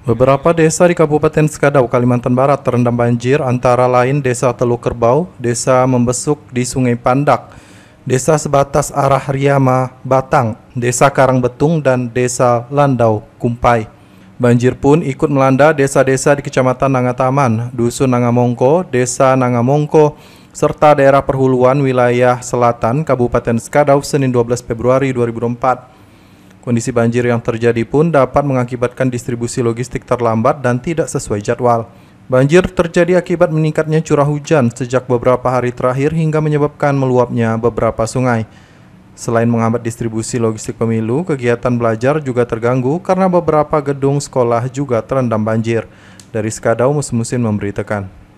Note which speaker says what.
Speaker 1: Beberapa desa di Kabupaten Sekadau, Kalimantan Barat terendam banjir antara lain Desa Teluk Kerbau, Desa Membesuk di Sungai Pandak, Desa Sebatas Arah Riyama Batang, Desa Karang Betung dan Desa Landau Kumpai. Banjir pun ikut melanda desa-desa di Kecamatan Nangataman, Dusun Nangamongko, Desa Nangamongko, serta daerah perhuluan wilayah selatan Kabupaten Sekadau Senin 12 Februari 2004. Kondisi banjir yang terjadi pun dapat mengakibatkan distribusi logistik terlambat dan tidak sesuai jadwal. Banjir terjadi akibat meningkatnya curah hujan sejak beberapa hari terakhir hingga menyebabkan meluapnya beberapa sungai. Selain menghambat distribusi logistik pemilu, kegiatan belajar juga terganggu karena beberapa gedung sekolah juga terendam banjir. Dari Skadau, Musim Musim memberitakan.